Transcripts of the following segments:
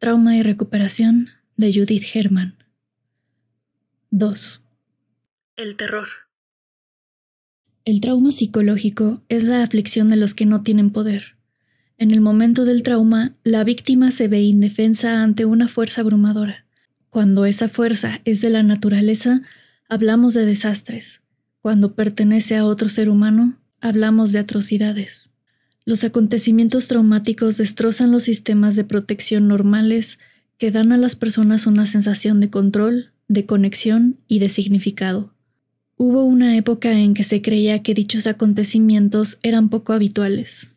Trauma y recuperación de Judith Herman. 2. El terror. El trauma psicológico es la aflicción de los que no tienen poder. En el momento del trauma, la víctima se ve indefensa ante una fuerza abrumadora. Cuando esa fuerza es de la naturaleza, hablamos de desastres. Cuando pertenece a otro ser humano, hablamos de atrocidades. Los acontecimientos traumáticos destrozan los sistemas de protección normales que dan a las personas una sensación de control, de conexión y de significado. Hubo una época en que se creía que dichos acontecimientos eran poco habituales.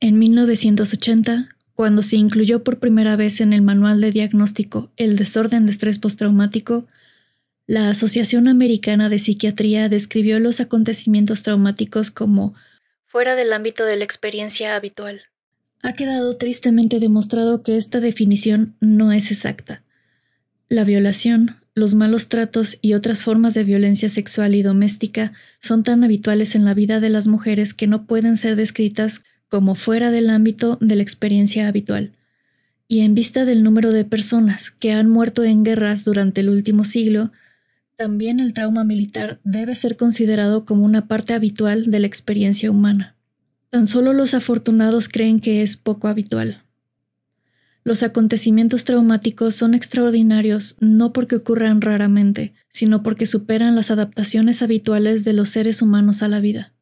En 1980, cuando se incluyó por primera vez en el Manual de Diagnóstico el desorden de estrés postraumático, la Asociación Americana de Psiquiatría describió los acontecimientos traumáticos como fuera del ámbito de la experiencia habitual. Ha quedado tristemente demostrado que esta definición no es exacta. La violación, los malos tratos y otras formas de violencia sexual y doméstica son tan habituales en la vida de las mujeres que no pueden ser descritas como fuera del ámbito de la experiencia habitual. Y en vista del número de personas que han muerto en guerras durante el último siglo, también el trauma militar debe ser considerado como una parte habitual de la experiencia humana. Tan solo los afortunados creen que es poco habitual. Los acontecimientos traumáticos son extraordinarios no porque ocurran raramente, sino porque superan las adaptaciones habituales de los seres humanos a la vida.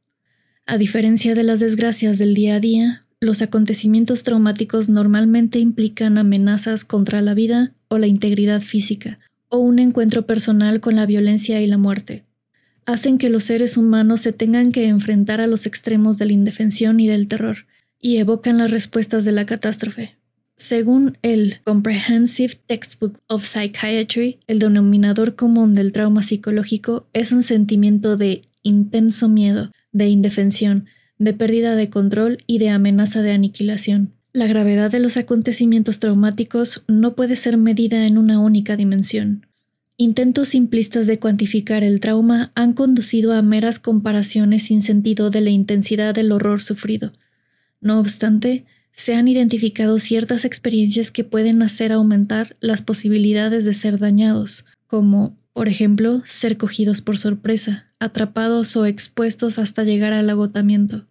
A diferencia de las desgracias del día a día, los acontecimientos traumáticos normalmente implican amenazas contra la vida o la integridad física, o un encuentro personal con la violencia y la muerte, hacen que los seres humanos se tengan que enfrentar a los extremos de la indefensión y del terror, y evocan las respuestas de la catástrofe. Según el Comprehensive Textbook of Psychiatry, el denominador común del trauma psicológico es un sentimiento de intenso miedo, de indefensión, de pérdida de control y de amenaza de aniquilación. La gravedad de los acontecimientos traumáticos no puede ser medida en una única dimensión. Intentos simplistas de cuantificar el trauma han conducido a meras comparaciones sin sentido de la intensidad del horror sufrido. No obstante, se han identificado ciertas experiencias que pueden hacer aumentar las posibilidades de ser dañados, como, por ejemplo, ser cogidos por sorpresa, atrapados o expuestos hasta llegar al agotamiento.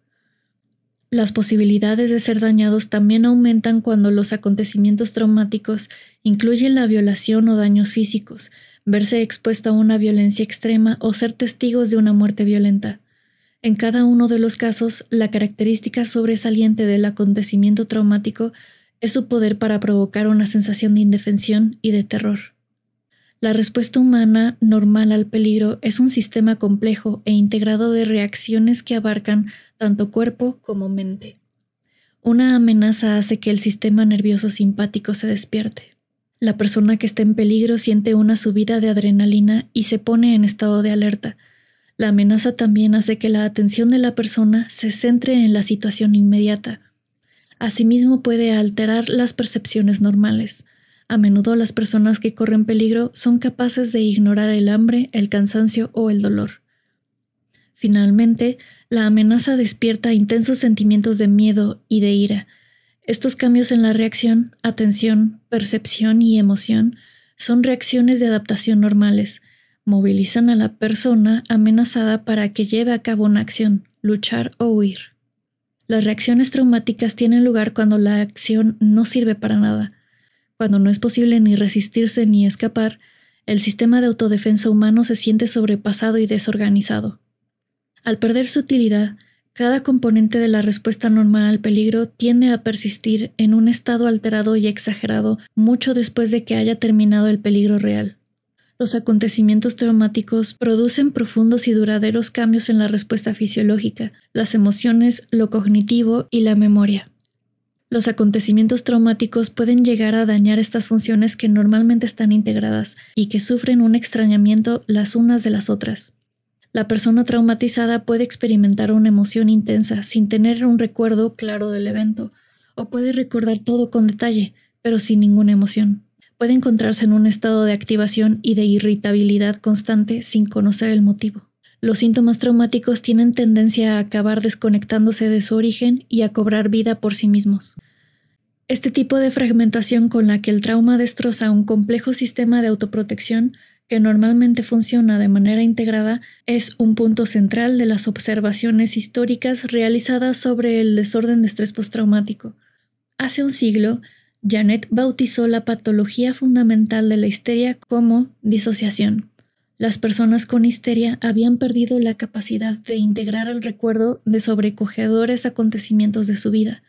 Las posibilidades de ser dañados también aumentan cuando los acontecimientos traumáticos incluyen la violación o daños físicos, verse expuesto a una violencia extrema o ser testigos de una muerte violenta. En cada uno de los casos, la característica sobresaliente del acontecimiento traumático es su poder para provocar una sensación de indefensión y de terror. La respuesta humana normal al peligro es un sistema complejo e integrado de reacciones que abarcan tanto cuerpo como mente. Una amenaza hace que el sistema nervioso simpático se despierte. La persona que está en peligro siente una subida de adrenalina y se pone en estado de alerta. La amenaza también hace que la atención de la persona se centre en la situación inmediata. Asimismo puede alterar las percepciones normales. A menudo las personas que corren peligro son capaces de ignorar el hambre, el cansancio o el dolor. Finalmente, la amenaza despierta intensos sentimientos de miedo y de ira, estos cambios en la reacción, atención, percepción y emoción son reacciones de adaptación normales. Movilizan a la persona amenazada para que lleve a cabo una acción, luchar o huir. Las reacciones traumáticas tienen lugar cuando la acción no sirve para nada, cuando no es posible ni resistirse ni escapar, el sistema de autodefensa humano se siente sobrepasado y desorganizado. Al perder su utilidad, cada componente de la respuesta normal al peligro tiende a persistir en un estado alterado y exagerado mucho después de que haya terminado el peligro real. Los acontecimientos traumáticos producen profundos y duraderos cambios en la respuesta fisiológica, las emociones, lo cognitivo y la memoria. Los acontecimientos traumáticos pueden llegar a dañar estas funciones que normalmente están integradas y que sufren un extrañamiento las unas de las otras. La persona traumatizada puede experimentar una emoción intensa sin tener un recuerdo claro del evento, o puede recordar todo con detalle, pero sin ninguna emoción. Puede encontrarse en un estado de activación y de irritabilidad constante sin conocer el motivo. Los síntomas traumáticos tienen tendencia a acabar desconectándose de su origen y a cobrar vida por sí mismos. Este tipo de fragmentación con la que el trauma destroza un complejo sistema de autoprotección que normalmente funciona de manera integrada, es un punto central de las observaciones históricas realizadas sobre el desorden de estrés postraumático. Hace un siglo, Janet bautizó la patología fundamental de la histeria como disociación. Las personas con histeria habían perdido la capacidad de integrar el recuerdo de sobrecogedores acontecimientos de su vida.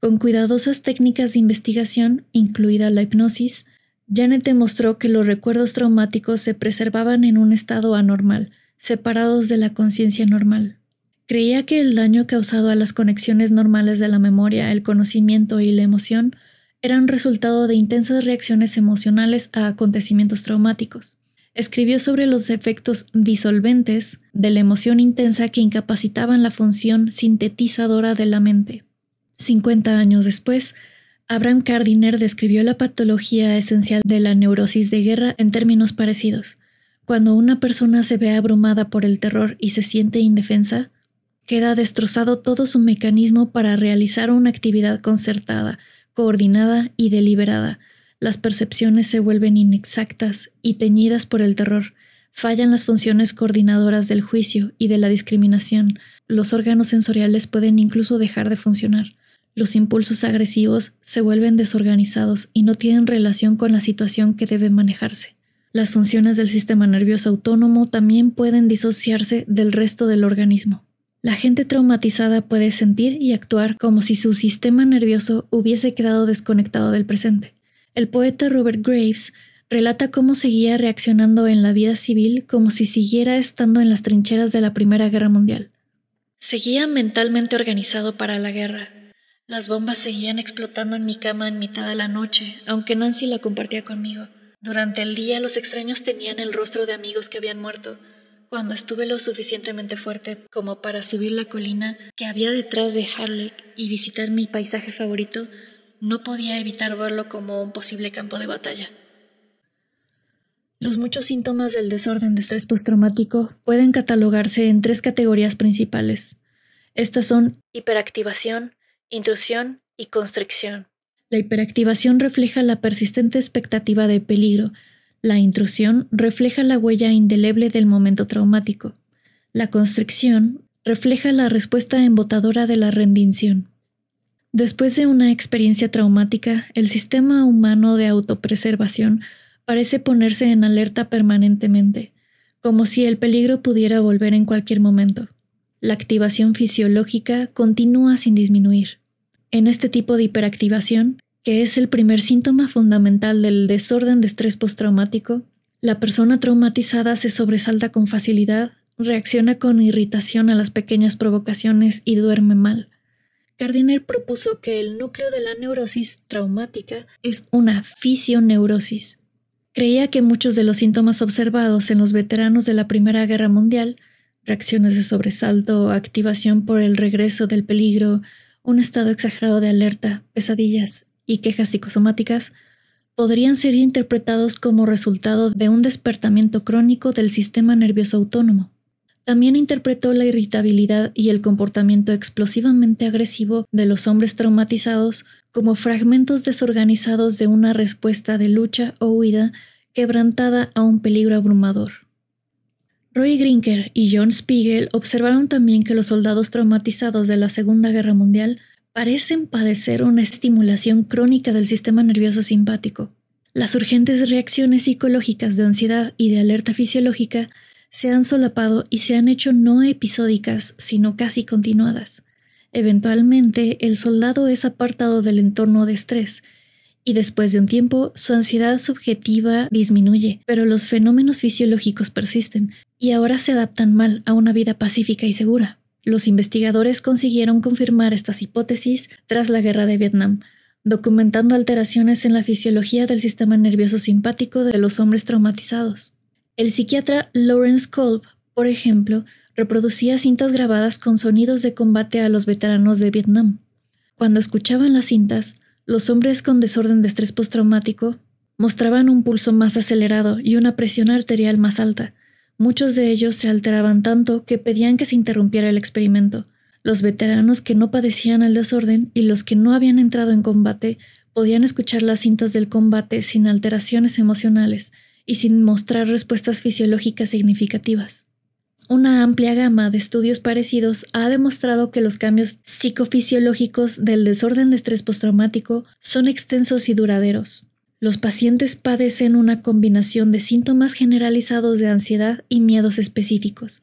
Con cuidadosas técnicas de investigación, incluida la hipnosis, Janet demostró que los recuerdos traumáticos se preservaban en un estado anormal, separados de la conciencia normal. Creía que el daño causado a las conexiones normales de la memoria, el conocimiento y la emoción eran resultado de intensas reacciones emocionales a acontecimientos traumáticos. Escribió sobre los efectos disolventes de la emoción intensa que incapacitaban la función sintetizadora de la mente. 50 años después, Abraham Cardiner describió la patología esencial de la neurosis de guerra en términos parecidos. Cuando una persona se ve abrumada por el terror y se siente indefensa, queda destrozado todo su mecanismo para realizar una actividad concertada, coordinada y deliberada. Las percepciones se vuelven inexactas y teñidas por el terror. Fallan las funciones coordinadoras del juicio y de la discriminación. Los órganos sensoriales pueden incluso dejar de funcionar los impulsos agresivos se vuelven desorganizados y no tienen relación con la situación que debe manejarse. Las funciones del sistema nervioso autónomo también pueden disociarse del resto del organismo. La gente traumatizada puede sentir y actuar como si su sistema nervioso hubiese quedado desconectado del presente. El poeta Robert Graves relata cómo seguía reaccionando en la vida civil como si siguiera estando en las trincheras de la Primera Guerra Mundial. Seguía mentalmente organizado para la guerra, las bombas seguían explotando en mi cama en mitad de la noche, aunque Nancy la compartía conmigo. Durante el día los extraños tenían el rostro de amigos que habían muerto. Cuando estuve lo suficientemente fuerte como para subir la colina que había detrás de Harleck y visitar mi paisaje favorito, no podía evitar verlo como un posible campo de batalla. Los muchos síntomas del desorden de estrés postraumático pueden catalogarse en tres categorías principales. Estas son hiperactivación, intrusión y constricción. La hiperactivación refleja la persistente expectativa de peligro. La intrusión refleja la huella indeleble del momento traumático. La constricción refleja la respuesta embotadora de la rendición. Después de una experiencia traumática, el sistema humano de autopreservación parece ponerse en alerta permanentemente, como si el peligro pudiera volver en cualquier momento. La activación fisiológica continúa sin disminuir en este tipo de hiperactivación, que es el primer síntoma fundamental del desorden de estrés postraumático, la persona traumatizada se sobresalta con facilidad, reacciona con irritación a las pequeñas provocaciones y duerme mal. Gardiner propuso que el núcleo de la neurosis traumática es una fisioneurosis. Creía que muchos de los síntomas observados en los veteranos de la Primera Guerra Mundial, reacciones de sobresalto, activación por el regreso del peligro, un estado exagerado de alerta, pesadillas y quejas psicosomáticas podrían ser interpretados como resultado de un despertamiento crónico del sistema nervioso autónomo. También interpretó la irritabilidad y el comportamiento explosivamente agresivo de los hombres traumatizados como fragmentos desorganizados de una respuesta de lucha o huida quebrantada a un peligro abrumador. Roy Grinker y John Spiegel observaron también que los soldados traumatizados de la Segunda Guerra Mundial parecen padecer una estimulación crónica del sistema nervioso simpático. Las urgentes reacciones psicológicas de ansiedad y de alerta fisiológica se han solapado y se han hecho no episódicas, sino casi continuadas. Eventualmente, el soldado es apartado del entorno de estrés, y después de un tiempo su ansiedad subjetiva disminuye, pero los fenómenos fisiológicos persisten, y ahora se adaptan mal a una vida pacífica y segura. Los investigadores consiguieron confirmar estas hipótesis tras la guerra de Vietnam, documentando alteraciones en la fisiología del sistema nervioso simpático de los hombres traumatizados. El psiquiatra Lawrence Kolb, por ejemplo, reproducía cintas grabadas con sonidos de combate a los veteranos de Vietnam. Cuando escuchaban las cintas, los hombres con desorden de estrés postraumático mostraban un pulso más acelerado y una presión arterial más alta, Muchos de ellos se alteraban tanto que pedían que se interrumpiera el experimento. Los veteranos que no padecían el desorden y los que no habían entrado en combate podían escuchar las cintas del combate sin alteraciones emocionales y sin mostrar respuestas fisiológicas significativas. Una amplia gama de estudios parecidos ha demostrado que los cambios psicofisiológicos del desorden de estrés postraumático son extensos y duraderos. Los pacientes padecen una combinación de síntomas generalizados de ansiedad y miedos específicos.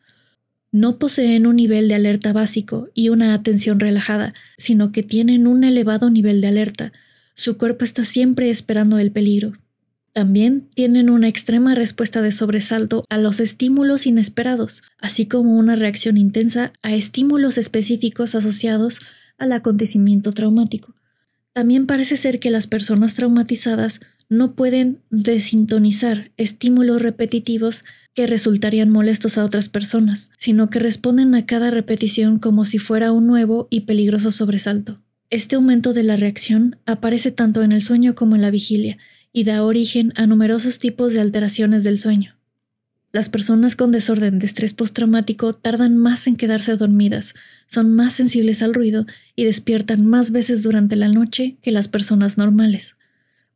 No poseen un nivel de alerta básico y una atención relajada, sino que tienen un elevado nivel de alerta. Su cuerpo está siempre esperando el peligro. También tienen una extrema respuesta de sobresalto a los estímulos inesperados, así como una reacción intensa a estímulos específicos asociados al acontecimiento traumático. También parece ser que las personas traumatizadas no pueden desintonizar estímulos repetitivos que resultarían molestos a otras personas, sino que responden a cada repetición como si fuera un nuevo y peligroso sobresalto. Este aumento de la reacción aparece tanto en el sueño como en la vigilia y da origen a numerosos tipos de alteraciones del sueño. Las personas con desorden de estrés postraumático tardan más en quedarse dormidas, son más sensibles al ruido y despiertan más veces durante la noche que las personas normales.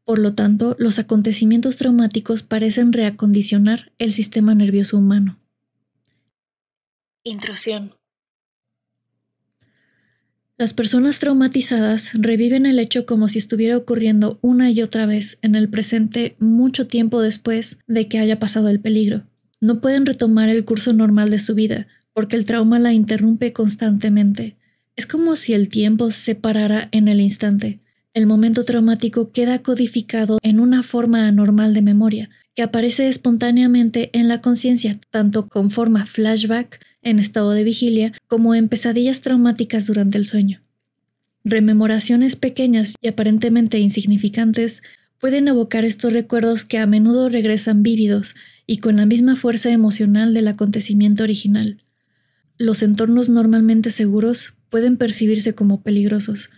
Por lo tanto, los acontecimientos traumáticos parecen reacondicionar el sistema nervioso humano. Intrusión. Las personas traumatizadas reviven el hecho como si estuviera ocurriendo una y otra vez en el presente mucho tiempo después de que haya pasado el peligro. No pueden retomar el curso normal de su vida, porque el trauma la interrumpe constantemente. Es como si el tiempo se parara en el instante. El momento traumático queda codificado en una forma anormal de memoria, que aparece espontáneamente en la conciencia, tanto con forma flashback en estado de vigilia como en pesadillas traumáticas durante el sueño. Rememoraciones pequeñas y aparentemente insignificantes pueden evocar estos recuerdos que a menudo regresan vívidos y con la misma fuerza emocional del acontecimiento original los entornos normalmente seguros pueden percibirse como peligrosos,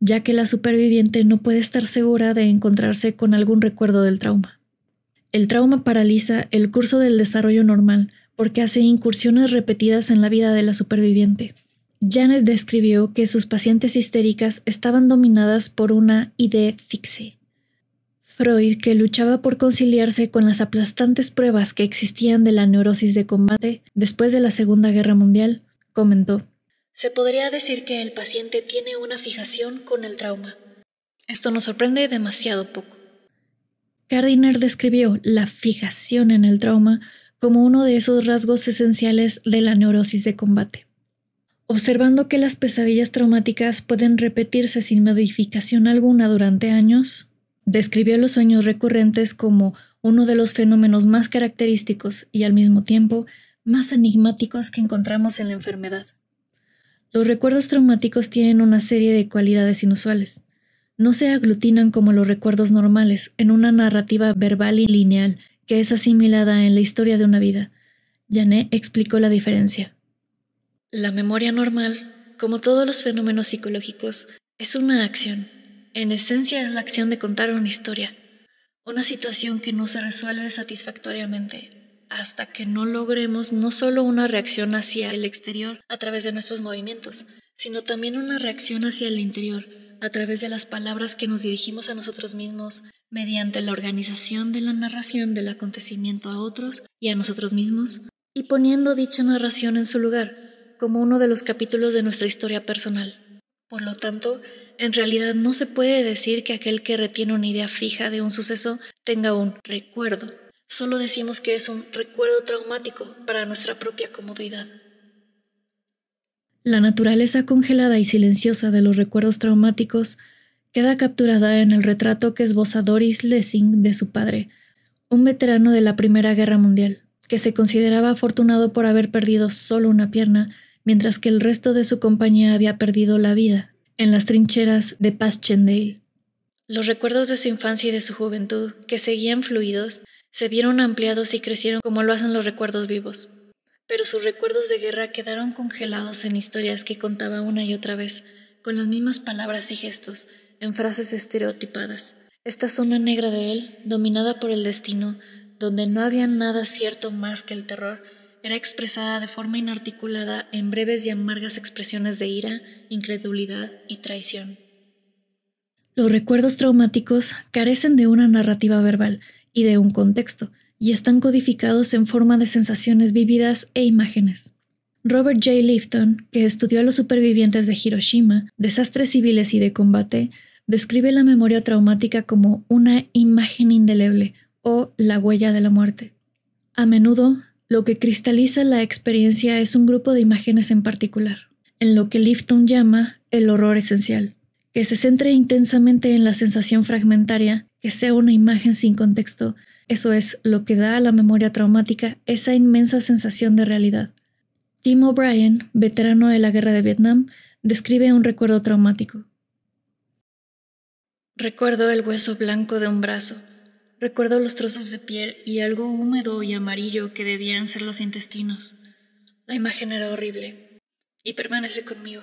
ya que la superviviente no puede estar segura de encontrarse con algún recuerdo del trauma. El trauma paraliza el curso del desarrollo normal porque hace incursiones repetidas en la vida de la superviviente. Janet describió que sus pacientes histéricas estaban dominadas por una idea fixe, Freud, que luchaba por conciliarse con las aplastantes pruebas que existían de la neurosis de combate después de la Segunda Guerra Mundial, comentó, Se podría decir que el paciente tiene una fijación con el trauma. Esto nos sorprende demasiado poco. Gardiner describió la fijación en el trauma como uno de esos rasgos esenciales de la neurosis de combate. Observando que las pesadillas traumáticas pueden repetirse sin modificación alguna durante años, describió los sueños recurrentes como uno de los fenómenos más característicos y al mismo tiempo más enigmáticos que encontramos en la enfermedad. Los recuerdos traumáticos tienen una serie de cualidades inusuales. No se aglutinan como los recuerdos normales en una narrativa verbal y lineal que es asimilada en la historia de una vida. Janet explicó la diferencia. La memoria normal, como todos los fenómenos psicológicos, es una acción, en esencia es la acción de contar una historia, una situación que no se resuelve satisfactoriamente hasta que no logremos no solo una reacción hacia el exterior a través de nuestros movimientos, sino también una reacción hacia el interior a través de las palabras que nos dirigimos a nosotros mismos mediante la organización de la narración del acontecimiento a otros y a nosotros mismos, y poniendo dicha narración en su lugar, como uno de los capítulos de nuestra historia personal. Por lo tanto, en realidad no se puede decir que aquel que retiene una idea fija de un suceso tenga un recuerdo. Solo decimos que es un recuerdo traumático para nuestra propia comodidad. La naturaleza congelada y silenciosa de los recuerdos traumáticos queda capturada en el retrato que esboza Doris Lessing de su padre, un veterano de la Primera Guerra Mundial, que se consideraba afortunado por haber perdido solo una pierna, mientras que el resto de su compañía había perdido la vida en las trincheras de Paschendale, Los recuerdos de su infancia y de su juventud, que seguían fluidos, se vieron ampliados y crecieron como lo hacen los recuerdos vivos. Pero sus recuerdos de guerra quedaron congelados en historias que contaba una y otra vez, con las mismas palabras y gestos, en frases estereotipadas. Esta zona negra de él, dominada por el destino, donde no había nada cierto más que el terror, era expresada de forma inarticulada en breves y amargas expresiones de ira, incredulidad y traición. Los recuerdos traumáticos carecen de una narrativa verbal y de un contexto, y están codificados en forma de sensaciones vívidas e imágenes. Robert J. Lifton, que estudió a los supervivientes de Hiroshima, desastres civiles y de combate, describe la memoria traumática como una imagen indeleble o la huella de la muerte. A menudo, lo que cristaliza la experiencia es un grupo de imágenes en particular, en lo que Lifton llama el horror esencial, que se centre intensamente en la sensación fragmentaria, que sea una imagen sin contexto, eso es lo que da a la memoria traumática esa inmensa sensación de realidad. Tim O'Brien, veterano de la guerra de Vietnam, describe un recuerdo traumático. Recuerdo el hueso blanco de un brazo, Recuerdo los trozos de piel y algo húmedo y amarillo que debían ser los intestinos. La imagen era horrible y permanece conmigo.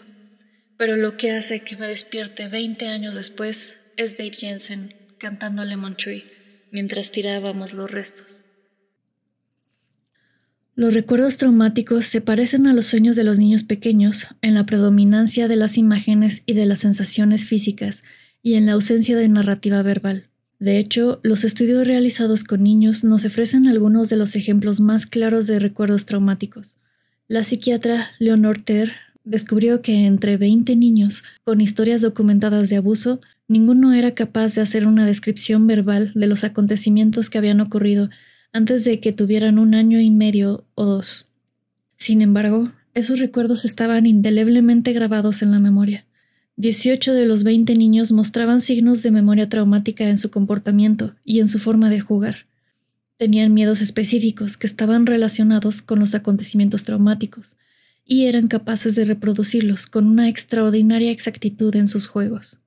Pero lo que hace que me despierte 20 años después es Dave Jensen cantando Lemon Tree mientras tirábamos los restos. Los recuerdos traumáticos se parecen a los sueños de los niños pequeños en la predominancia de las imágenes y de las sensaciones físicas y en la ausencia de narrativa verbal. De hecho, los estudios realizados con niños nos ofrecen algunos de los ejemplos más claros de recuerdos traumáticos. La psiquiatra Leonor Ter descubrió que entre 20 niños con historias documentadas de abuso, ninguno era capaz de hacer una descripción verbal de los acontecimientos que habían ocurrido antes de que tuvieran un año y medio o dos. Sin embargo, esos recuerdos estaban indeleblemente grabados en la memoria. 18 de los 20 niños mostraban signos de memoria traumática en su comportamiento y en su forma de jugar. Tenían miedos específicos que estaban relacionados con los acontecimientos traumáticos y eran capaces de reproducirlos con una extraordinaria exactitud en sus juegos.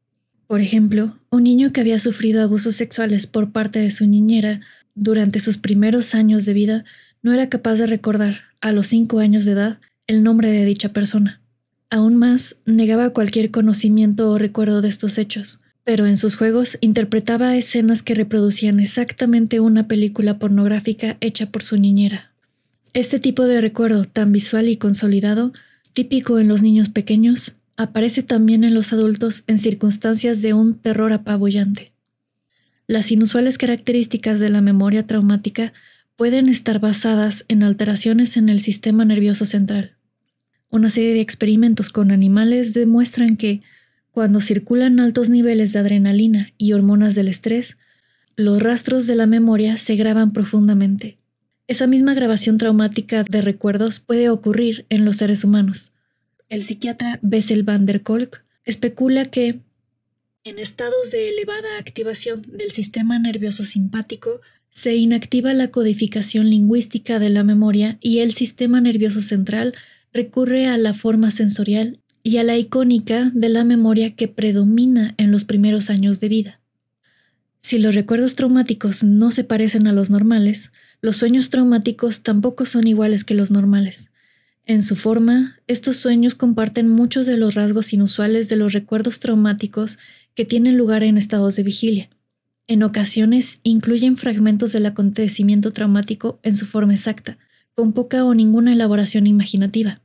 Por ejemplo, un niño que había sufrido abusos sexuales por parte de su niñera durante sus primeros años de vida no era capaz de recordar, a los 5 años de edad, el nombre de dicha persona Aún más, negaba cualquier conocimiento o recuerdo de estos hechos, pero en sus juegos interpretaba escenas que reproducían exactamente una película pornográfica hecha por su niñera. Este tipo de recuerdo tan visual y consolidado, típico en los niños pequeños, aparece también en los adultos en circunstancias de un terror apabullante. Las inusuales características de la memoria traumática pueden estar basadas en alteraciones en el sistema nervioso central. Una serie de experimentos con animales demuestran que cuando circulan altos niveles de adrenalina y hormonas del estrés, los rastros de la memoria se graban profundamente. Esa misma grabación traumática de recuerdos puede ocurrir en los seres humanos. El psiquiatra Bessel van der Kolk especula que en estados de elevada activación del sistema nervioso simpático se inactiva la codificación lingüística de la memoria y el sistema nervioso central recurre a la forma sensorial y a la icónica de la memoria que predomina en los primeros años de vida. Si los recuerdos traumáticos no se parecen a los normales, los sueños traumáticos tampoco son iguales que los normales. En su forma, estos sueños comparten muchos de los rasgos inusuales de los recuerdos traumáticos que tienen lugar en estados de vigilia. En ocasiones incluyen fragmentos del acontecimiento traumático en su forma exacta, con poca o ninguna elaboración imaginativa.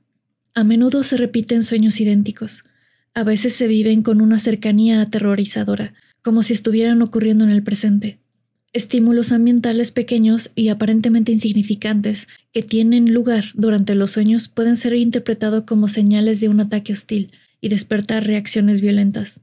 A menudo se repiten sueños idénticos. A veces se viven con una cercanía aterrorizadora, como si estuvieran ocurriendo en el presente. Estímulos ambientales pequeños y aparentemente insignificantes que tienen lugar durante los sueños pueden ser interpretados como señales de un ataque hostil y despertar reacciones violentas.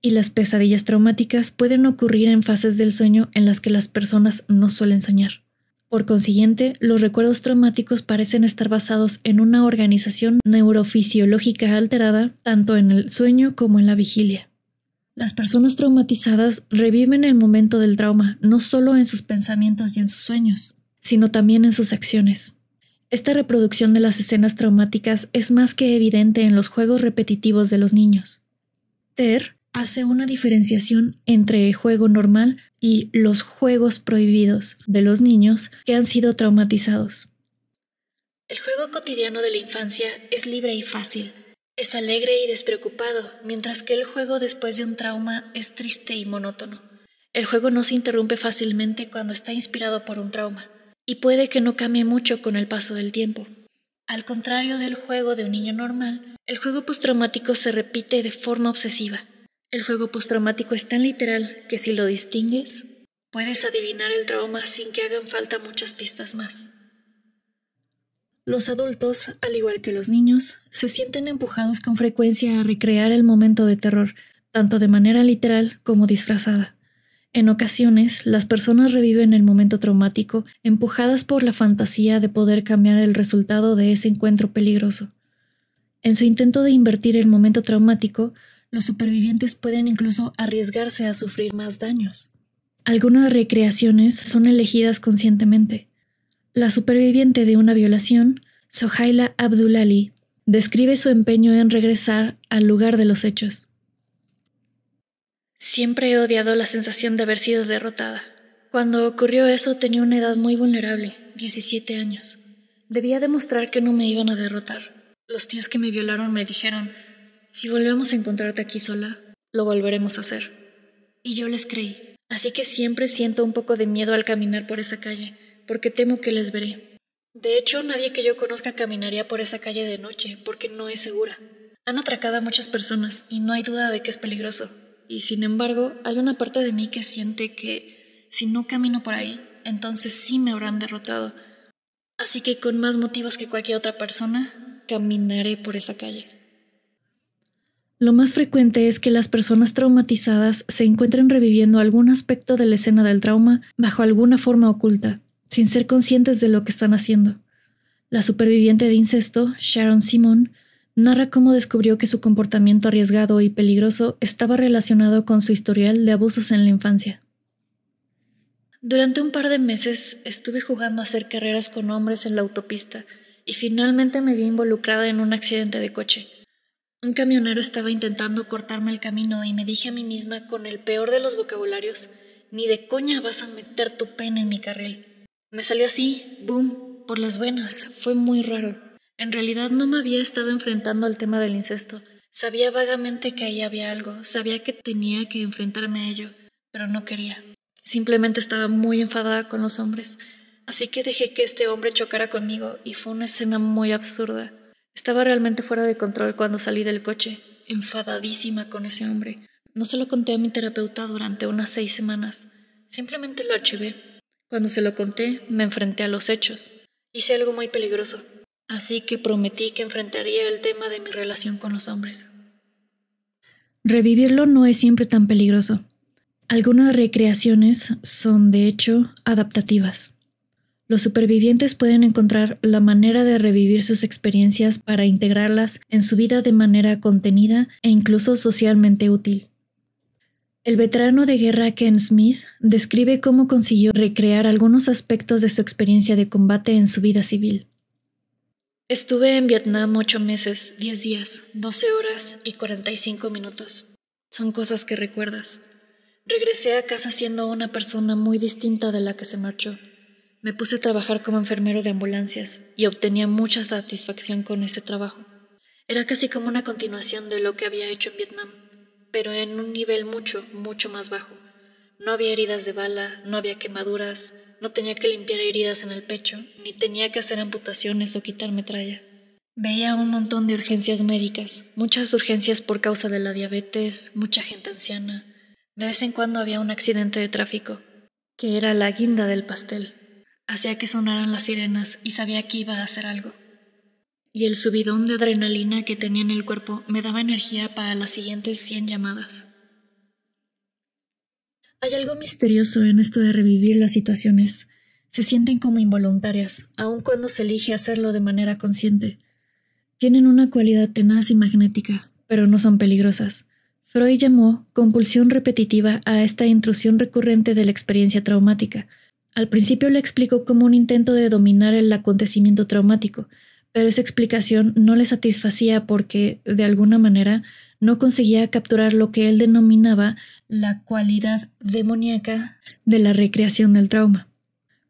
Y las pesadillas traumáticas pueden ocurrir en fases del sueño en las que las personas no suelen soñar. Por consiguiente, los recuerdos traumáticos parecen estar basados en una organización neurofisiológica alterada, tanto en el sueño como en la vigilia. Las personas traumatizadas reviven el momento del trauma, no solo en sus pensamientos y en sus sueños, sino también en sus acciones. Esta reproducción de las escenas traumáticas es más que evidente en los juegos repetitivos de los niños. Ter hace una diferenciación entre el juego normal y los juegos prohibidos de los niños que han sido traumatizados. El juego cotidiano de la infancia es libre y fácil, es alegre y despreocupado, mientras que el juego después de un trauma es triste y monótono. El juego no se interrumpe fácilmente cuando está inspirado por un trauma, y puede que no cambie mucho con el paso del tiempo. Al contrario del juego de un niño normal, el juego postraumático se repite de forma obsesiva, el juego postraumático es tan literal que si lo distingues, puedes adivinar el trauma sin que hagan falta muchas pistas más. Los adultos, al igual que los niños, se sienten empujados con frecuencia a recrear el momento de terror, tanto de manera literal como disfrazada. En ocasiones, las personas reviven el momento traumático empujadas por la fantasía de poder cambiar el resultado de ese encuentro peligroso. En su intento de invertir el momento traumático, los supervivientes pueden incluso arriesgarse a sufrir más daños. Algunas recreaciones son elegidas conscientemente. La superviviente de una violación, Sohaila Abdulali, describe su empeño en regresar al lugar de los hechos. Siempre he odiado la sensación de haber sido derrotada. Cuando ocurrió esto tenía una edad muy vulnerable, 17 años. Debía demostrar que no me iban a derrotar. Los tíos que me violaron me dijeron, si volvemos a encontrarte aquí sola, lo volveremos a hacer. Y yo les creí, así que siempre siento un poco de miedo al caminar por esa calle, porque temo que les veré. De hecho, nadie que yo conozca caminaría por esa calle de noche, porque no es segura. Han atracado a muchas personas y no hay duda de que es peligroso. Y sin embargo, hay una parte de mí que siente que si no camino por ahí, entonces sí me habrán derrotado. Así que con más motivos que cualquier otra persona, caminaré por esa calle. Lo más frecuente es que las personas traumatizadas se encuentren reviviendo algún aspecto de la escena del trauma bajo alguna forma oculta, sin ser conscientes de lo que están haciendo. La superviviente de incesto, Sharon Simon, narra cómo descubrió que su comportamiento arriesgado y peligroso estaba relacionado con su historial de abusos en la infancia. Durante un par de meses estuve jugando a hacer carreras con hombres en la autopista y finalmente me vi involucrada en un accidente de coche. Un camionero estaba intentando cortarme el camino y me dije a mí misma con el peor de los vocabularios, ni de coña vas a meter tu pen en mi carril. Me salió así, boom, por las buenas, fue muy raro. En realidad no me había estado enfrentando al tema del incesto. Sabía vagamente que ahí había algo, sabía que tenía que enfrentarme a ello, pero no quería. Simplemente estaba muy enfadada con los hombres, así que dejé que este hombre chocara conmigo y fue una escena muy absurda. Estaba realmente fuera de control cuando salí del coche, enfadadísima con ese hombre. No se lo conté a mi terapeuta durante unas seis semanas. Simplemente lo archivé. Cuando se lo conté, me enfrenté a los hechos. Hice algo muy peligroso. Así que prometí que enfrentaría el tema de mi relación con los hombres. Revivirlo no es siempre tan peligroso. Algunas recreaciones son, de hecho, adaptativas. Los supervivientes pueden encontrar la manera de revivir sus experiencias para integrarlas en su vida de manera contenida e incluso socialmente útil. El veterano de guerra Ken Smith describe cómo consiguió recrear algunos aspectos de su experiencia de combate en su vida civil. Estuve en Vietnam ocho meses, diez días, doce horas y cuarenta y cinco minutos. Son cosas que recuerdas. Regresé a casa siendo una persona muy distinta de la que se marchó. Me puse a trabajar como enfermero de ambulancias y obtenía mucha satisfacción con ese trabajo. Era casi como una continuación de lo que había hecho en Vietnam, pero en un nivel mucho, mucho más bajo. No había heridas de bala, no había quemaduras, no tenía que limpiar heridas en el pecho, ni tenía que hacer amputaciones o quitar metralla. Veía un montón de urgencias médicas, muchas urgencias por causa de la diabetes, mucha gente anciana. De vez en cuando había un accidente de tráfico, que era la guinda del pastel hacía que sonaran las sirenas y sabía que iba a hacer algo. Y el subidón de adrenalina que tenía en el cuerpo me daba energía para las siguientes 100 llamadas. Hay algo misterioso en esto de revivir las situaciones. Se sienten como involuntarias, aun cuando se elige hacerlo de manera consciente. Tienen una cualidad tenaz y magnética, pero no son peligrosas. Freud llamó compulsión repetitiva a esta intrusión recurrente de la experiencia traumática, al principio le explicó como un intento de dominar el acontecimiento traumático, pero esa explicación no le satisfacía porque, de alguna manera, no conseguía capturar lo que él denominaba la cualidad demoníaca de la recreación del trauma.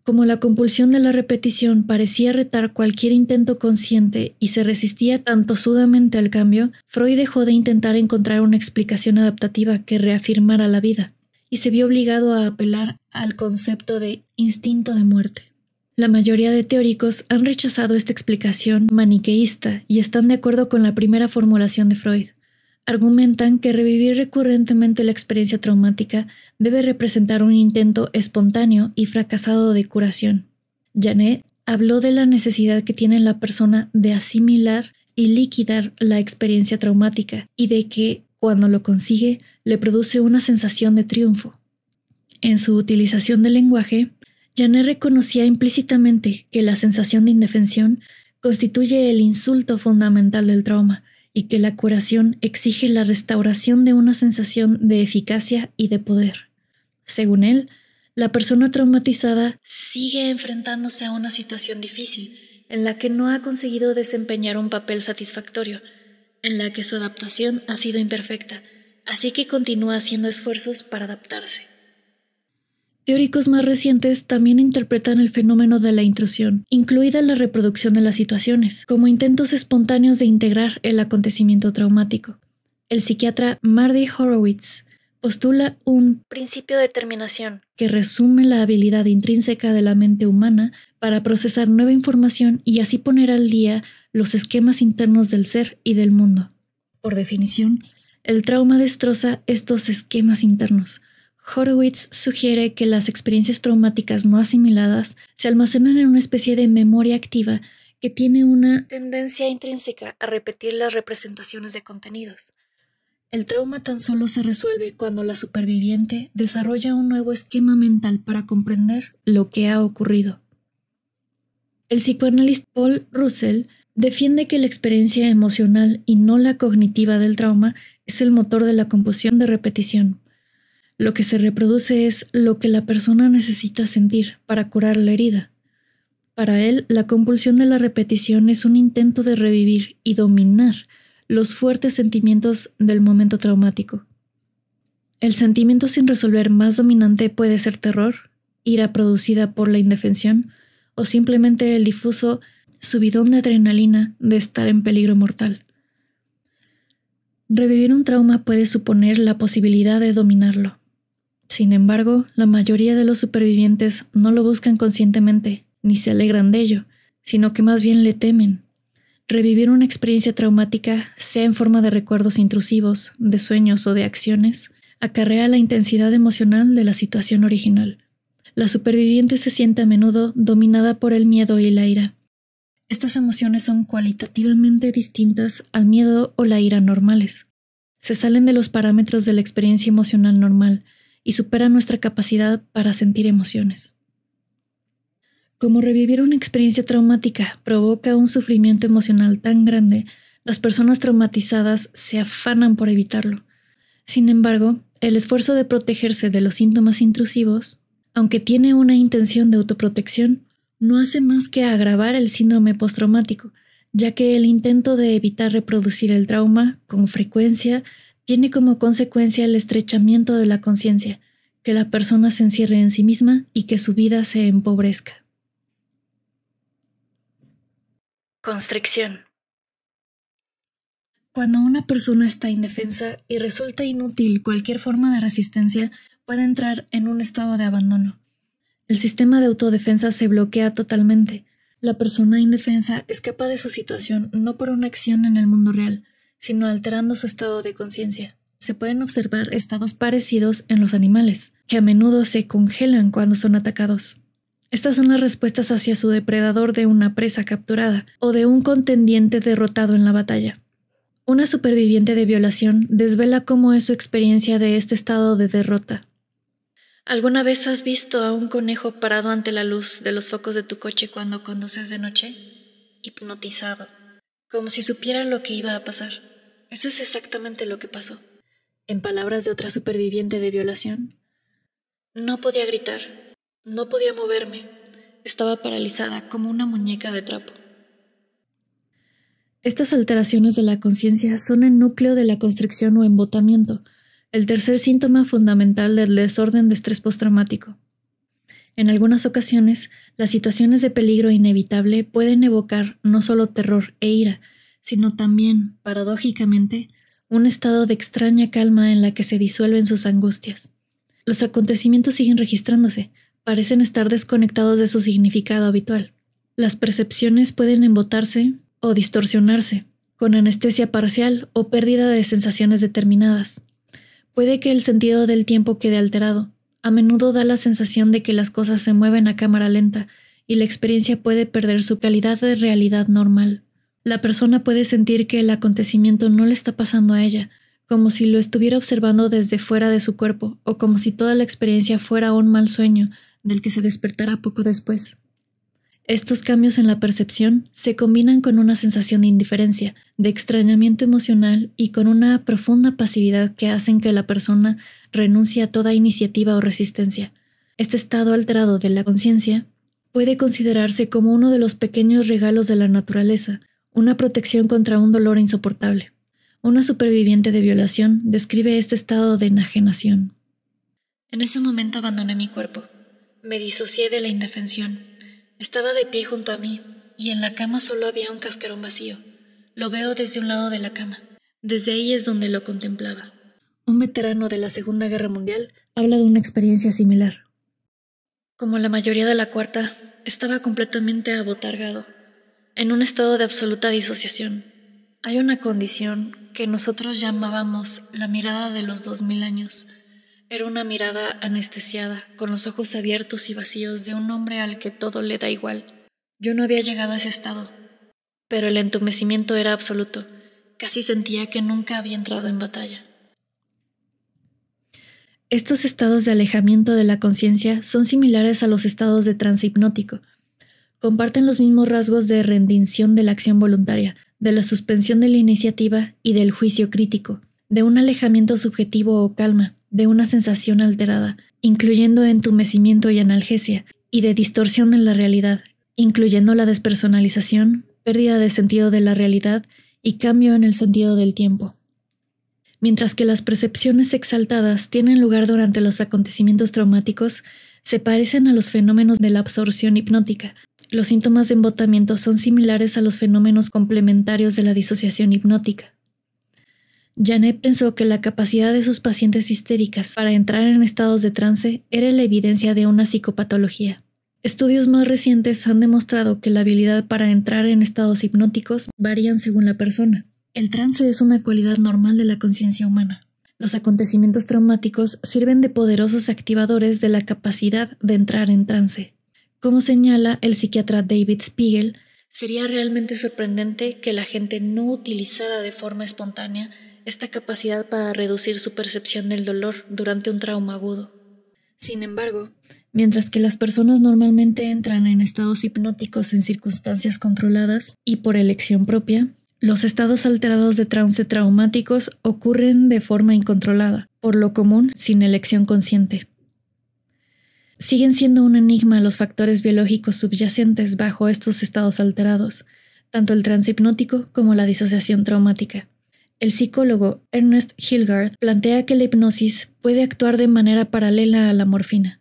Como la compulsión de la repetición parecía retar cualquier intento consciente y se resistía tanto sudamente al cambio, Freud dejó de intentar encontrar una explicación adaptativa que reafirmara la vida y se vio obligado a apelar al concepto de instinto de muerte. La mayoría de teóricos han rechazado esta explicación maniqueísta y están de acuerdo con la primera formulación de Freud. Argumentan que revivir recurrentemente la experiencia traumática debe representar un intento espontáneo y fracasado de curación. Janet habló de la necesidad que tiene la persona de asimilar y liquidar la experiencia traumática y de que cuando lo consigue, le produce una sensación de triunfo. En su utilización del lenguaje, Janet reconocía implícitamente que la sensación de indefensión constituye el insulto fundamental del trauma y que la curación exige la restauración de una sensación de eficacia y de poder. Según él, la persona traumatizada sigue enfrentándose a una situación difícil en la que no ha conseguido desempeñar un papel satisfactorio en la que su adaptación ha sido imperfecta, así que continúa haciendo esfuerzos para adaptarse. Teóricos más recientes también interpretan el fenómeno de la intrusión, incluida la reproducción de las situaciones, como intentos espontáneos de integrar el acontecimiento traumático. El psiquiatra Marty Horowitz postula un principio de determinación que resume la habilidad intrínseca de la mente humana para procesar nueva información y así poner al día los esquemas internos del ser y del mundo. Por definición, el trauma destroza estos esquemas internos. Horowitz sugiere que las experiencias traumáticas no asimiladas se almacenan en una especie de memoria activa que tiene una tendencia intrínseca a repetir las representaciones de contenidos. El trauma tan solo se resuelve cuando la superviviente desarrolla un nuevo esquema mental para comprender lo que ha ocurrido. El psicoanalista Paul Russell defiende que la experiencia emocional y no la cognitiva del trauma es el motor de la compulsión de repetición. Lo que se reproduce es lo que la persona necesita sentir para curar la herida. Para él, la compulsión de la repetición es un intento de revivir y dominar los fuertes sentimientos del momento traumático. El sentimiento sin resolver más dominante puede ser terror, ira producida por la indefensión o simplemente el difuso subidón de adrenalina de estar en peligro mortal. Revivir un trauma puede suponer la posibilidad de dominarlo. Sin embargo, la mayoría de los supervivientes no lo buscan conscientemente, ni se alegran de ello, sino que más bien le temen, Revivir una experiencia traumática, sea en forma de recuerdos intrusivos, de sueños o de acciones, acarrea la intensidad emocional de la situación original. La superviviente se siente a menudo dominada por el miedo y la ira. Estas emociones son cualitativamente distintas al miedo o la ira normales. Se salen de los parámetros de la experiencia emocional normal y superan nuestra capacidad para sentir emociones. Como revivir una experiencia traumática provoca un sufrimiento emocional tan grande, las personas traumatizadas se afanan por evitarlo. Sin embargo, el esfuerzo de protegerse de los síntomas intrusivos, aunque tiene una intención de autoprotección, no hace más que agravar el síndrome postraumático, ya que el intento de evitar reproducir el trauma con frecuencia tiene como consecuencia el estrechamiento de la conciencia, que la persona se encierre en sí misma y que su vida se empobrezca. Constricción. Cuando una persona está indefensa y resulta inútil cualquier forma de resistencia, puede entrar en un estado de abandono. El sistema de autodefensa se bloquea totalmente. La persona indefensa escapa de su situación no por una acción en el mundo real, sino alterando su estado de conciencia. Se pueden observar estados parecidos en los animales, que a menudo se congelan cuando son atacados. Estas son las respuestas hacia su depredador de una presa capturada o de un contendiente derrotado en la batalla. Una superviviente de violación desvela cómo es su experiencia de este estado de derrota. ¿Alguna vez has visto a un conejo parado ante la luz de los focos de tu coche cuando conduces de noche? Hipnotizado, como si supiera lo que iba a pasar. Eso es exactamente lo que pasó. En palabras de otra superviviente de violación, no podía gritar, no podía moverme. Estaba paralizada como una muñeca de trapo. Estas alteraciones de la conciencia son el núcleo de la constricción o embotamiento, el tercer síntoma fundamental del desorden de estrés postraumático. En algunas ocasiones, las situaciones de peligro inevitable pueden evocar no solo terror e ira, sino también, paradójicamente, un estado de extraña calma en la que se disuelven sus angustias. Los acontecimientos siguen registrándose, parecen estar desconectados de su significado habitual. Las percepciones pueden embotarse o distorsionarse, con anestesia parcial o pérdida de sensaciones determinadas. Puede que el sentido del tiempo quede alterado. A menudo da la sensación de que las cosas se mueven a cámara lenta y la experiencia puede perder su calidad de realidad normal. La persona puede sentir que el acontecimiento no le está pasando a ella, como si lo estuviera observando desde fuera de su cuerpo, o como si toda la experiencia fuera un mal sueño, del que se despertará poco después. Estos cambios en la percepción se combinan con una sensación de indiferencia, de extrañamiento emocional y con una profunda pasividad que hacen que la persona renuncie a toda iniciativa o resistencia. Este estado alterado de la conciencia puede considerarse como uno de los pequeños regalos de la naturaleza, una protección contra un dolor insoportable. Una superviviente de violación describe este estado de enajenación. En ese momento abandoné mi cuerpo. Me disocié de la indefensión. Estaba de pie junto a mí, y en la cama solo había un cascarón vacío. Lo veo desde un lado de la cama. Desde ahí es donde lo contemplaba. Un veterano de la Segunda Guerra Mundial habla de una experiencia similar. Como la mayoría de la cuarta, estaba completamente abotargado, en un estado de absoluta disociación. Hay una condición que nosotros llamábamos la mirada de los dos mil años, era una mirada anestesiada, con los ojos abiertos y vacíos de un hombre al que todo le da igual. Yo no había llegado a ese estado, pero el entumecimiento era absoluto. Casi sentía que nunca había entrado en batalla. Estos estados de alejamiento de la conciencia son similares a los estados de trance hipnótico. Comparten los mismos rasgos de rendición de la acción voluntaria, de la suspensión de la iniciativa y del juicio crítico, de un alejamiento subjetivo o calma, de una sensación alterada, incluyendo entumecimiento y analgesia, y de distorsión en la realidad, incluyendo la despersonalización, pérdida de sentido de la realidad y cambio en el sentido del tiempo. Mientras que las percepciones exaltadas tienen lugar durante los acontecimientos traumáticos, se parecen a los fenómenos de la absorción hipnótica. Los síntomas de embotamiento son similares a los fenómenos complementarios de la disociación hipnótica. Janet pensó que la capacidad de sus pacientes histéricas para entrar en estados de trance era la evidencia de una psicopatología. Estudios más recientes han demostrado que la habilidad para entrar en estados hipnóticos varían según la persona. El trance es una cualidad normal de la conciencia humana. Los acontecimientos traumáticos sirven de poderosos activadores de la capacidad de entrar en trance. Como señala el psiquiatra David Spiegel, sería realmente sorprendente que la gente no utilizara de forma espontánea esta capacidad para reducir su percepción del dolor durante un trauma agudo. Sin embargo, mientras que las personas normalmente entran en estados hipnóticos en circunstancias controladas y por elección propia, los estados alterados de trance traumáticos ocurren de forma incontrolada, por lo común sin elección consciente. Siguen siendo un enigma los factores biológicos subyacentes bajo estos estados alterados, tanto el trance hipnótico como la disociación traumática. El psicólogo Ernest Hilgard plantea que la hipnosis puede actuar de manera paralela a la morfina.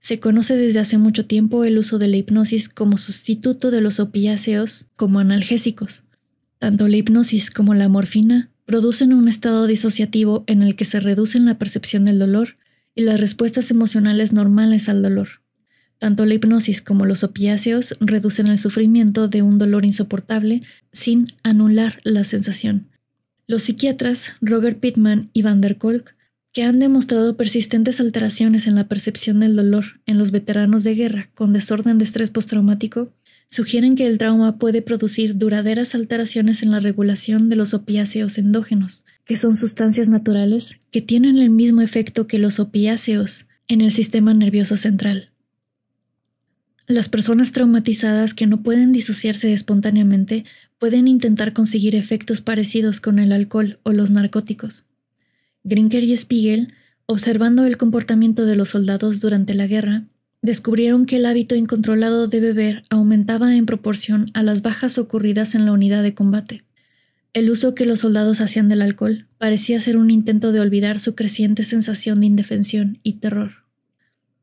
Se conoce desde hace mucho tiempo el uso de la hipnosis como sustituto de los opiáceos como analgésicos. Tanto la hipnosis como la morfina producen un estado disociativo en el que se reducen la percepción del dolor y las respuestas emocionales normales al dolor. Tanto la hipnosis como los opiáceos reducen el sufrimiento de un dolor insoportable sin anular la sensación. Los psiquiatras Roger Pittman y Van der Kolk, que han demostrado persistentes alteraciones en la percepción del dolor en los veteranos de guerra con desorden de estrés postraumático, sugieren que el trauma puede producir duraderas alteraciones en la regulación de los opiáceos endógenos, que son sustancias naturales que tienen el mismo efecto que los opiáceos en el sistema nervioso central. Las personas traumatizadas que no pueden disociarse espontáneamente pueden intentar conseguir efectos parecidos con el alcohol o los narcóticos. Grinker y Spiegel, observando el comportamiento de los soldados durante la guerra, descubrieron que el hábito incontrolado de beber aumentaba en proporción a las bajas ocurridas en la unidad de combate. El uso que los soldados hacían del alcohol parecía ser un intento de olvidar su creciente sensación de indefensión y terror.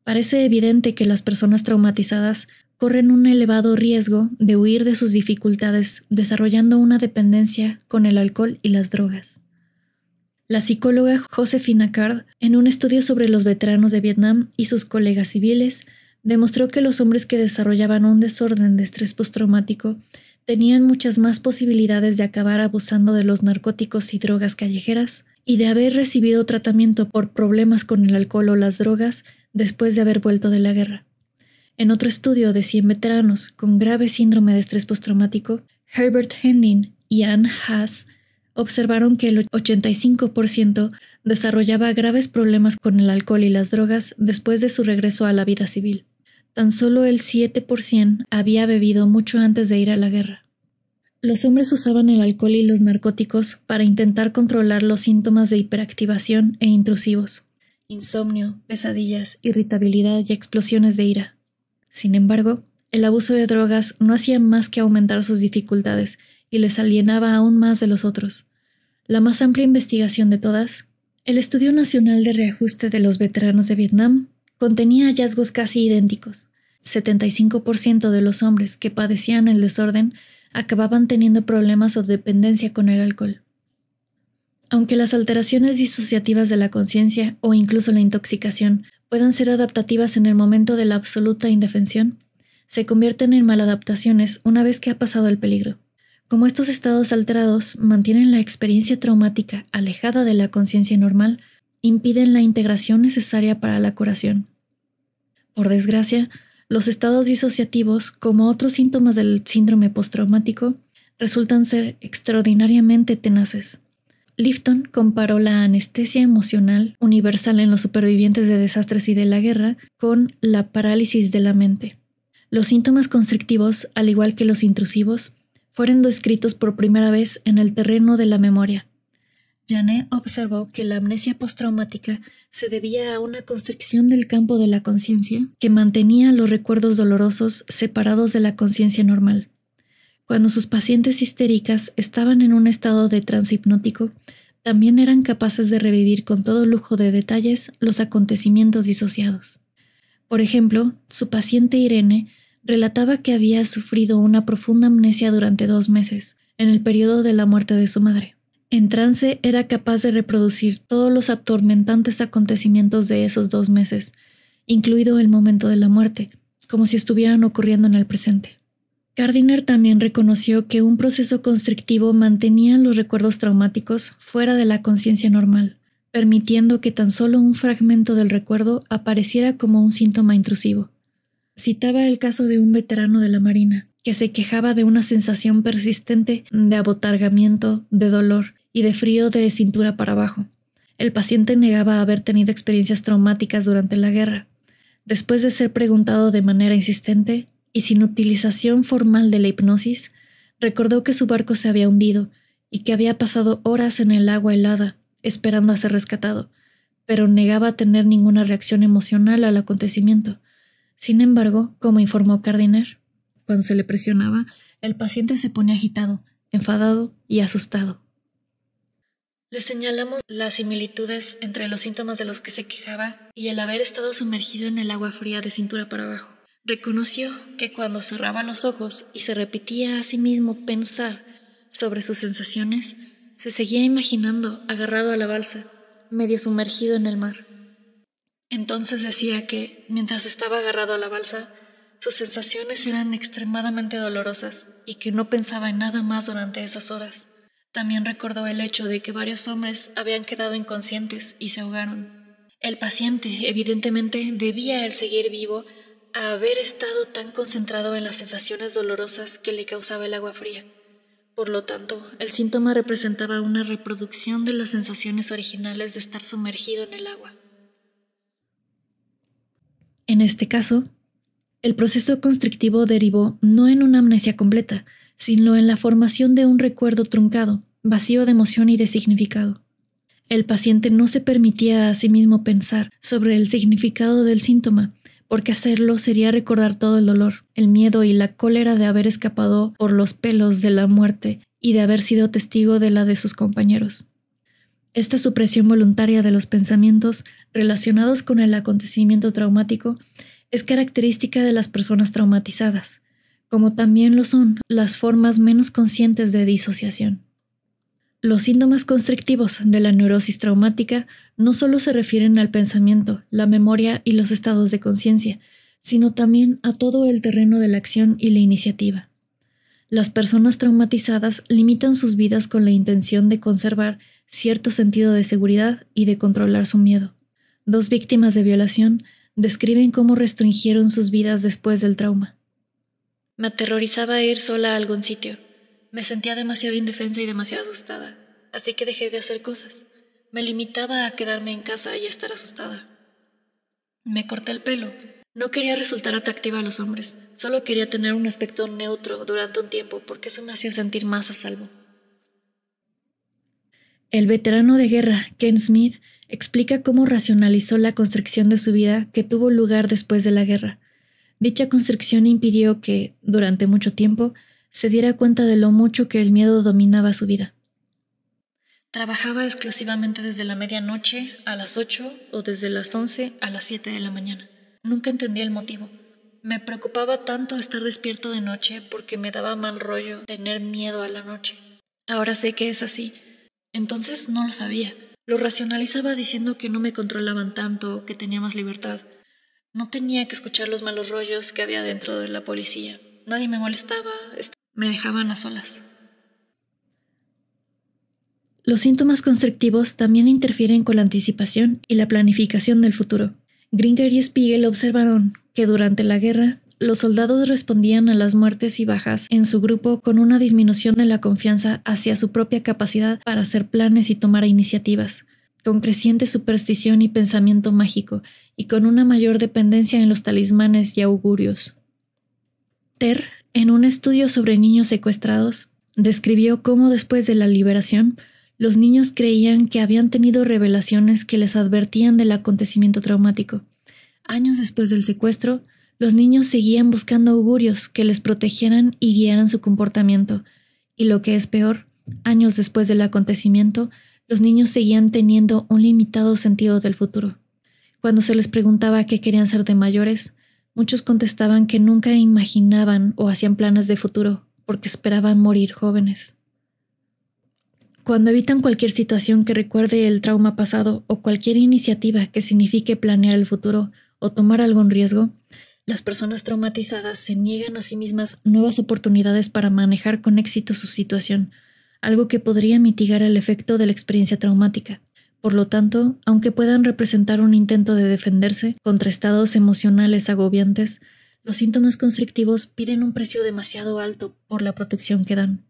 Parece evidente que las personas traumatizadas corren un elevado riesgo de huir de sus dificultades desarrollando una dependencia con el alcohol y las drogas. La psicóloga Josefina Card, en un estudio sobre los veteranos de Vietnam y sus colegas civiles, demostró que los hombres que desarrollaban un desorden de estrés postraumático tenían muchas más posibilidades de acabar abusando de los narcóticos y drogas callejeras y de haber recibido tratamiento por problemas con el alcohol o las drogas después de haber vuelto de la guerra. En otro estudio de 100 veteranos con grave síndrome de estrés postraumático, Herbert Hending y Anne Haas observaron que el 85% desarrollaba graves problemas con el alcohol y las drogas después de su regreso a la vida civil. Tan solo el 7% había bebido mucho antes de ir a la guerra. Los hombres usaban el alcohol y los narcóticos para intentar controlar los síntomas de hiperactivación e intrusivos, insomnio, pesadillas, irritabilidad y explosiones de ira. Sin embargo, el abuso de drogas no hacía más que aumentar sus dificultades y les alienaba aún más de los otros. La más amplia investigación de todas, el Estudio Nacional de Reajuste de los Veteranos de Vietnam, contenía hallazgos casi idénticos. 75% de los hombres que padecían el desorden acababan teniendo problemas o dependencia con el alcohol. Aunque las alteraciones disociativas de la conciencia o incluso la intoxicación puedan ser adaptativas en el momento de la absoluta indefensión, se convierten en maladaptaciones una vez que ha pasado el peligro. Como estos estados alterados mantienen la experiencia traumática alejada de la conciencia normal, impiden la integración necesaria para la curación. Por desgracia, los estados disociativos, como otros síntomas del síndrome postraumático, resultan ser extraordinariamente tenaces. Lifton comparó la anestesia emocional universal en los supervivientes de desastres y de la guerra con la parálisis de la mente. Los síntomas constrictivos, al igual que los intrusivos, fueron descritos por primera vez en el terreno de la memoria. Janet observó que la amnesia postraumática se debía a una constricción del campo de la conciencia que mantenía los recuerdos dolorosos separados de la conciencia normal. Cuando sus pacientes histéricas estaban en un estado de trance hipnótico, también eran capaces de revivir con todo lujo de detalles los acontecimientos disociados. Por ejemplo, su paciente Irene relataba que había sufrido una profunda amnesia durante dos meses, en el periodo de la muerte de su madre. En trance era capaz de reproducir todos los atormentantes acontecimientos de esos dos meses, incluido el momento de la muerte, como si estuvieran ocurriendo en el presente. Gardiner también reconoció que un proceso constrictivo mantenía los recuerdos traumáticos fuera de la conciencia normal, permitiendo que tan solo un fragmento del recuerdo apareciera como un síntoma intrusivo. Citaba el caso de un veterano de la Marina, que se quejaba de una sensación persistente de abotargamiento, de dolor y de frío de cintura para abajo. El paciente negaba haber tenido experiencias traumáticas durante la guerra. Después de ser preguntado de manera insistente, y sin utilización formal de la hipnosis, recordó que su barco se había hundido y que había pasado horas en el agua helada, esperando a ser rescatado, pero negaba tener ninguna reacción emocional al acontecimiento. Sin embargo, como informó Cardiner, cuando se le presionaba, el paciente se ponía agitado, enfadado y asustado. Le señalamos las similitudes entre los síntomas de los que se quejaba y el haber estado sumergido en el agua fría de cintura para abajo. Reconoció que cuando cerraba los ojos y se repetía a sí mismo pensar sobre sus sensaciones, se seguía imaginando agarrado a la balsa, medio sumergido en el mar. Entonces decía que, mientras estaba agarrado a la balsa, sus sensaciones eran extremadamente dolorosas y que no pensaba en nada más durante esas horas. También recordó el hecho de que varios hombres habían quedado inconscientes y se ahogaron. El paciente, evidentemente, debía el seguir vivo haber estado tan concentrado en las sensaciones dolorosas que le causaba el agua fría. Por lo tanto, el síntoma representaba una reproducción de las sensaciones originales de estar sumergido en el agua. En este caso, el proceso constrictivo derivó no en una amnesia completa, sino en la formación de un recuerdo truncado, vacío de emoción y de significado. El paciente no se permitía a sí mismo pensar sobre el significado del síntoma porque hacerlo sería recordar todo el dolor, el miedo y la cólera de haber escapado por los pelos de la muerte y de haber sido testigo de la de sus compañeros. Esta supresión voluntaria de los pensamientos relacionados con el acontecimiento traumático es característica de las personas traumatizadas, como también lo son las formas menos conscientes de disociación. Los síntomas constrictivos de la neurosis traumática no solo se refieren al pensamiento, la memoria y los estados de conciencia, sino también a todo el terreno de la acción y la iniciativa. Las personas traumatizadas limitan sus vidas con la intención de conservar cierto sentido de seguridad y de controlar su miedo. Dos víctimas de violación describen cómo restringieron sus vidas después del trauma. Me aterrorizaba ir sola a algún sitio. Me sentía demasiado indefensa y demasiado asustada, así que dejé de hacer cosas. Me limitaba a quedarme en casa y estar asustada. Me corté el pelo. No quería resultar atractiva a los hombres, solo quería tener un aspecto neutro durante un tiempo porque eso me hacía sentir más a salvo. El veterano de guerra, Ken Smith, explica cómo racionalizó la constricción de su vida que tuvo lugar después de la guerra. Dicha constricción impidió que, durante mucho tiempo, se diera cuenta de lo mucho que el miedo dominaba su vida. Trabajaba exclusivamente desde la medianoche a las 8 o desde las 11 a las 7 de la mañana. Nunca entendía el motivo. Me preocupaba tanto estar despierto de noche porque me daba mal rollo tener miedo a la noche. Ahora sé que es así. Entonces no lo sabía. Lo racionalizaba diciendo que no me controlaban tanto, que tenía más libertad. No tenía que escuchar los malos rollos que había dentro de la policía. Nadie me molestaba, me dejaban a solas. Los síntomas constrictivos también interfieren con la anticipación y la planificación del futuro. Gringer y Spiegel observaron que durante la guerra, los soldados respondían a las muertes y bajas en su grupo con una disminución de la confianza hacia su propia capacidad para hacer planes y tomar iniciativas, con creciente superstición y pensamiento mágico, y con una mayor dependencia en los talismanes y augurios. Ter en un estudio sobre niños secuestrados, describió cómo después de la liberación, los niños creían que habían tenido revelaciones que les advertían del acontecimiento traumático. Años después del secuestro, los niños seguían buscando augurios que les protegieran y guiaran su comportamiento, y lo que es peor, años después del acontecimiento, los niños seguían teniendo un limitado sentido del futuro. Cuando se les preguntaba qué querían ser de mayores, Muchos contestaban que nunca imaginaban o hacían planes de futuro porque esperaban morir jóvenes. Cuando evitan cualquier situación que recuerde el trauma pasado o cualquier iniciativa que signifique planear el futuro o tomar algún riesgo, las personas traumatizadas se niegan a sí mismas nuevas oportunidades para manejar con éxito su situación, algo que podría mitigar el efecto de la experiencia traumática. Por lo tanto, aunque puedan representar un intento de defenderse contra estados emocionales agobiantes, los síntomas constrictivos piden un precio demasiado alto por la protección que dan.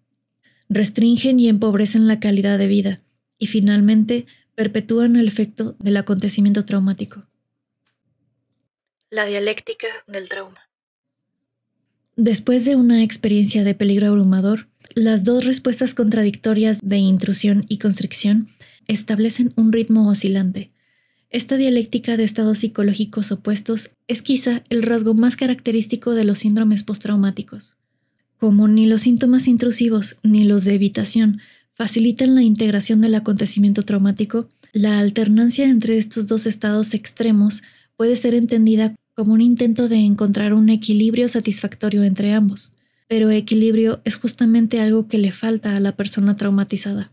Restringen y empobrecen la calidad de vida y finalmente perpetúan el efecto del acontecimiento traumático. La dialéctica del trauma. Después de una experiencia de peligro abrumador, las dos respuestas contradictorias de intrusión y constricción establecen un ritmo oscilante. Esta dialéctica de estados psicológicos opuestos es quizá el rasgo más característico de los síndromes postraumáticos. Como ni los síntomas intrusivos ni los de evitación facilitan la integración del acontecimiento traumático, la alternancia entre estos dos estados extremos puede ser entendida como un intento de encontrar un equilibrio satisfactorio entre ambos. Pero equilibrio es justamente algo que le falta a la persona traumatizada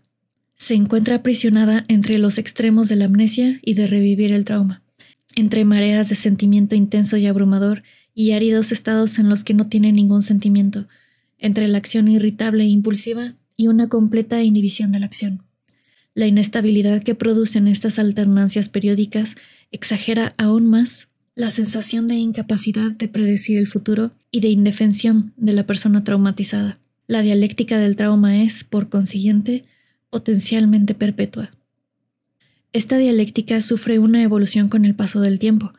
se encuentra aprisionada entre los extremos de la amnesia y de revivir el trauma, entre mareas de sentimiento intenso y abrumador y áridos estados en los que no tiene ningún sentimiento, entre la acción irritable e impulsiva y una completa inhibición de la acción. La inestabilidad que producen estas alternancias periódicas exagera aún más la sensación de incapacidad de predecir el futuro y de indefensión de la persona traumatizada. La dialéctica del trauma es, por consiguiente, potencialmente perpetua. Esta dialéctica sufre una evolución con el paso del tiempo.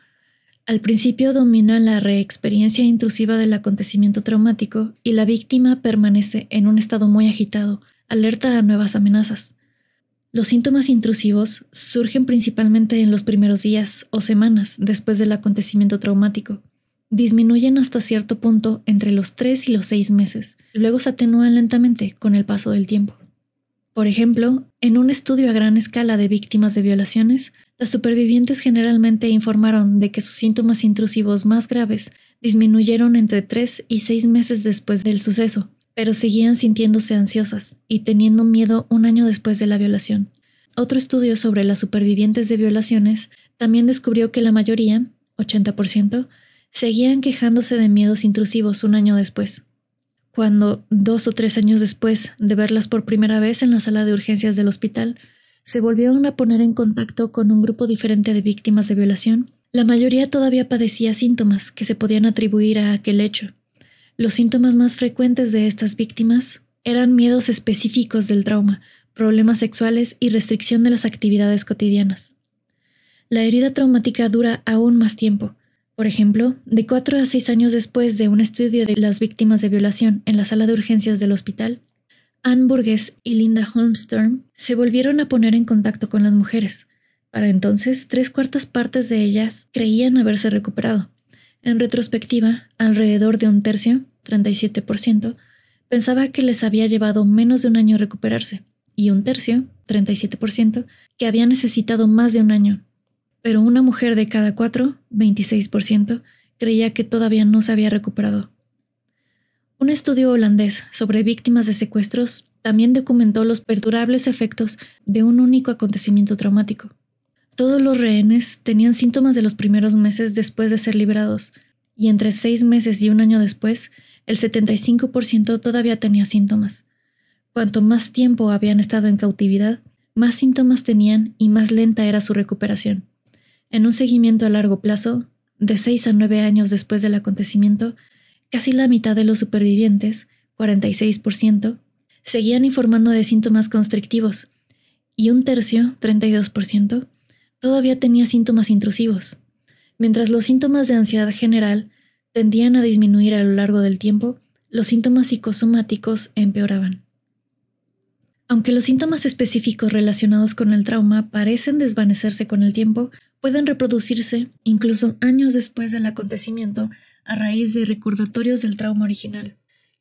Al principio domina la reexperiencia intrusiva del acontecimiento traumático y la víctima permanece en un estado muy agitado, alerta a nuevas amenazas. Los síntomas intrusivos surgen principalmente en los primeros días o semanas después del acontecimiento traumático. Disminuyen hasta cierto punto entre los tres y los seis meses, luego se atenúan lentamente con el paso del tiempo. Por ejemplo, en un estudio a gran escala de víctimas de violaciones, las supervivientes generalmente informaron de que sus síntomas intrusivos más graves disminuyeron entre tres y seis meses después del suceso, pero seguían sintiéndose ansiosas y teniendo miedo un año después de la violación. Otro estudio sobre las supervivientes de violaciones también descubrió que la mayoría, 80%, seguían quejándose de miedos intrusivos un año después cuando, dos o tres años después de verlas por primera vez en la sala de urgencias del hospital, se volvieron a poner en contacto con un grupo diferente de víctimas de violación, la mayoría todavía padecía síntomas que se podían atribuir a aquel hecho. Los síntomas más frecuentes de estas víctimas eran miedos específicos del trauma, problemas sexuales y restricción de las actividades cotidianas. La herida traumática dura aún más tiempo, por ejemplo, de cuatro a seis años después de un estudio de las víctimas de violación en la sala de urgencias del hospital, Anne Burgess y Linda Holmstrom se volvieron a poner en contacto con las mujeres. Para entonces, tres cuartas partes de ellas creían haberse recuperado. En retrospectiva, alrededor de un tercio, 37%, pensaba que les había llevado menos de un año recuperarse, y un tercio, 37%, que había necesitado más de un año, pero una mujer de cada cuatro, 26%, creía que todavía no se había recuperado. Un estudio holandés sobre víctimas de secuestros también documentó los perdurables efectos de un único acontecimiento traumático. Todos los rehenes tenían síntomas de los primeros meses después de ser liberados, y entre seis meses y un año después, el 75% todavía tenía síntomas. Cuanto más tiempo habían estado en cautividad, más síntomas tenían y más lenta era su recuperación. En un seguimiento a largo plazo, de 6 a 9 años después del acontecimiento, casi la mitad de los supervivientes, 46%, seguían informando de síntomas constrictivos y un tercio, 32%, todavía tenía síntomas intrusivos. Mientras los síntomas de ansiedad general tendían a disminuir a lo largo del tiempo, los síntomas psicosomáticos empeoraban. Aunque los síntomas específicos relacionados con el trauma parecen desvanecerse con el tiempo, pueden reproducirse incluso años después del acontecimiento a raíz de recordatorios del trauma original.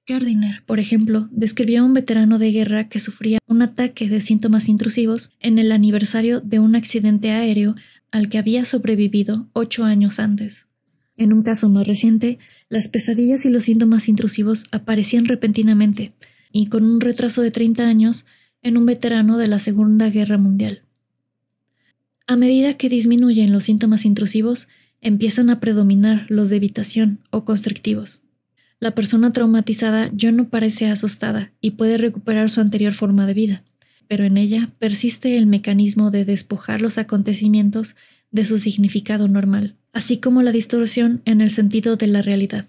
Gardiner, por ejemplo, describió a un veterano de guerra que sufría un ataque de síntomas intrusivos en el aniversario de un accidente aéreo al que había sobrevivido ocho años antes. En un caso más reciente, las pesadillas y los síntomas intrusivos aparecían repentinamente, y con un retraso de 30 años en un veterano de la Segunda Guerra Mundial. A medida que disminuyen los síntomas intrusivos, empiezan a predominar los de evitación o constrictivos. La persona traumatizada ya no parece asustada y puede recuperar su anterior forma de vida, pero en ella persiste el mecanismo de despojar los acontecimientos de su significado normal, así como la distorsión en el sentido de la realidad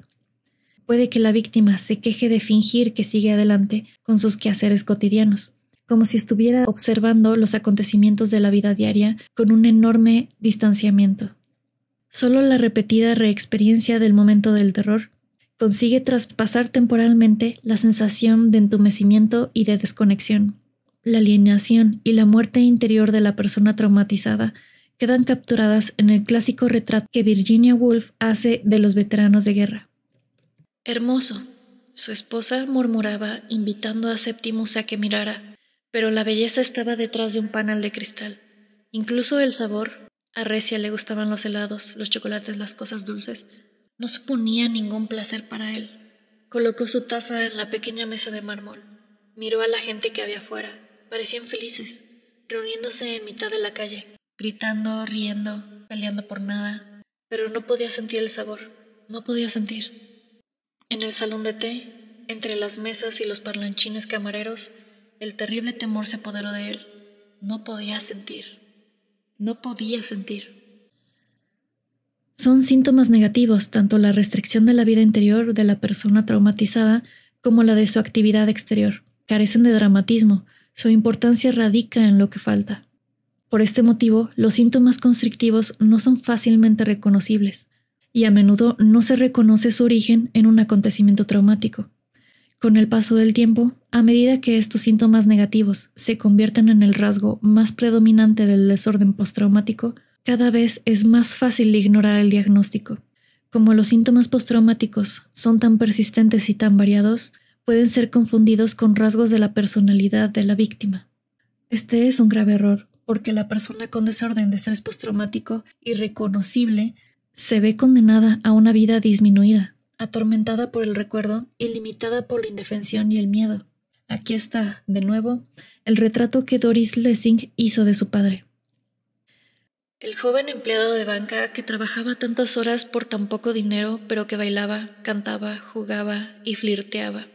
puede que la víctima se queje de fingir que sigue adelante con sus quehaceres cotidianos, como si estuviera observando los acontecimientos de la vida diaria con un enorme distanciamiento. Solo la repetida reexperiencia del momento del terror consigue traspasar temporalmente la sensación de entumecimiento y de desconexión. La alienación y la muerte interior de la persona traumatizada quedan capturadas en el clásico retrato que Virginia Woolf hace de los veteranos de guerra. Hermoso, su esposa murmuraba, invitando a Septimus a que mirara, pero la belleza estaba detrás de un panel de cristal. Incluso el sabor, a Recia le gustaban los helados, los chocolates, las cosas dulces, no suponía ningún placer para él. Colocó su taza en la pequeña mesa de mármol. Miró a la gente que había afuera. Parecían felices, reuniéndose en mitad de la calle, gritando, riendo, peleando por nada, pero no podía sentir el sabor, no podía sentir. En el salón de té, entre las mesas y los parlanchines camareros, el terrible temor se apoderó de él. No podía sentir. No podía sentir. Son síntomas negativos tanto la restricción de la vida interior de la persona traumatizada como la de su actividad exterior. Carecen de dramatismo. Su importancia radica en lo que falta. Por este motivo, los síntomas constrictivos no son fácilmente reconocibles y a menudo no se reconoce su origen en un acontecimiento traumático. Con el paso del tiempo, a medida que estos síntomas negativos se convierten en el rasgo más predominante del desorden postraumático, cada vez es más fácil ignorar el diagnóstico. Como los síntomas postraumáticos son tan persistentes y tan variados, pueden ser confundidos con rasgos de la personalidad de la víctima. Este es un grave error, porque la persona con desorden de estrés postraumático irreconocible se ve condenada a una vida disminuida, atormentada por el recuerdo y limitada por la indefensión y el miedo. Aquí está, de nuevo, el retrato que Doris Lessing hizo de su padre. El joven empleado de banca que trabajaba tantas horas por tan poco dinero, pero que bailaba, cantaba, jugaba y flirteaba.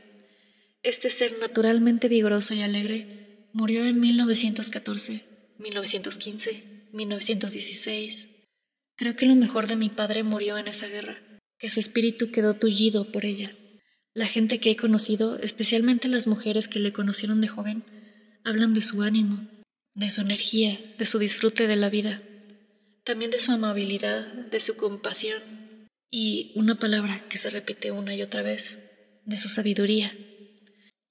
Este ser naturalmente vigoroso y alegre murió en 1914, 1915, 1916, Creo que lo mejor de mi padre murió en esa guerra, que su espíritu quedó tullido por ella. La gente que he conocido, especialmente las mujeres que le conocieron de joven, hablan de su ánimo, de su energía, de su disfrute de la vida, también de su amabilidad, de su compasión y una palabra que se repite una y otra vez, de su sabiduría.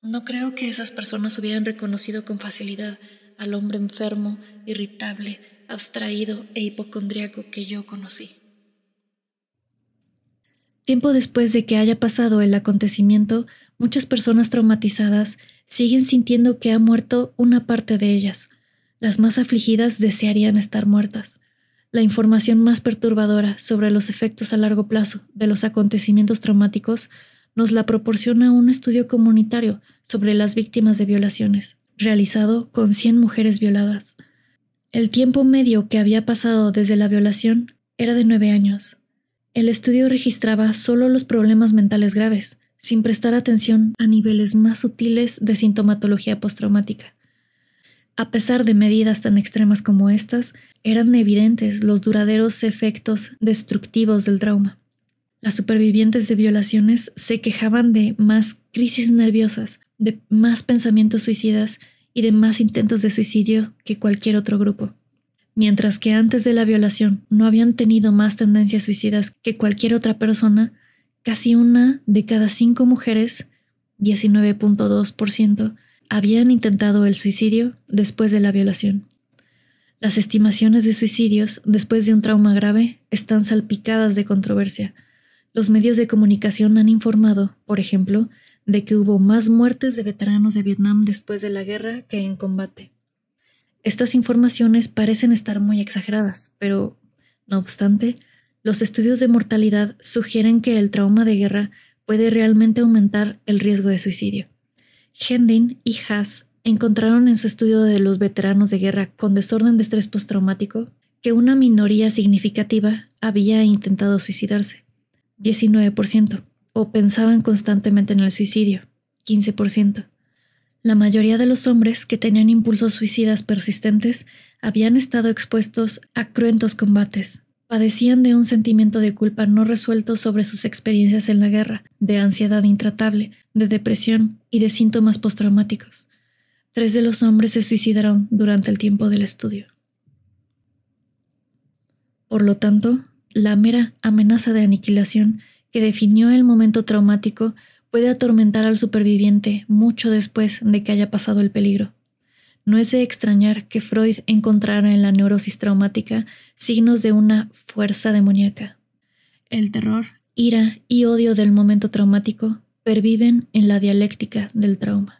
No creo que esas personas hubieran reconocido con facilidad al hombre enfermo, irritable, abstraído e hipocondriaco que yo conocí. Tiempo después de que haya pasado el acontecimiento, muchas personas traumatizadas siguen sintiendo que ha muerto una parte de ellas. Las más afligidas desearían estar muertas. La información más perturbadora sobre los efectos a largo plazo de los acontecimientos traumáticos nos la proporciona un estudio comunitario sobre las víctimas de violaciones realizado con 100 mujeres violadas. El tiempo medio que había pasado desde la violación era de nueve años. El estudio registraba solo los problemas mentales graves, sin prestar atención a niveles más sutiles de sintomatología postraumática. A pesar de medidas tan extremas como estas, eran evidentes los duraderos efectos destructivos del trauma. Las supervivientes de violaciones se quejaban de más crisis nerviosas, de más pensamientos suicidas y de más intentos de suicidio que cualquier otro grupo. Mientras que antes de la violación no habían tenido más tendencias suicidas que cualquier otra persona, casi una de cada cinco mujeres, 19.2%, habían intentado el suicidio después de la violación. Las estimaciones de suicidios después de un trauma grave están salpicadas de controversia. Los medios de comunicación han informado, por ejemplo, de que hubo más muertes de veteranos de Vietnam después de la guerra que en combate. Estas informaciones parecen estar muy exageradas, pero, no obstante, los estudios de mortalidad sugieren que el trauma de guerra puede realmente aumentar el riesgo de suicidio. Hendin y Haas encontraron en su estudio de los veteranos de guerra con desorden de estrés postraumático que una minoría significativa había intentado suicidarse, 19%, o pensaban constantemente en el suicidio, 15%. La mayoría de los hombres que tenían impulsos suicidas persistentes habían estado expuestos a cruentos combates, padecían de un sentimiento de culpa no resuelto sobre sus experiencias en la guerra, de ansiedad intratable, de depresión y de síntomas postraumáticos. Tres de los hombres se suicidaron durante el tiempo del estudio. Por lo tanto, la mera amenaza de aniquilación que definió el momento traumático puede atormentar al superviviente mucho después de que haya pasado el peligro. No es de extrañar que Freud encontrara en la neurosis traumática signos de una fuerza demoníaca. El terror, ira y odio del momento traumático perviven en la dialéctica del trauma.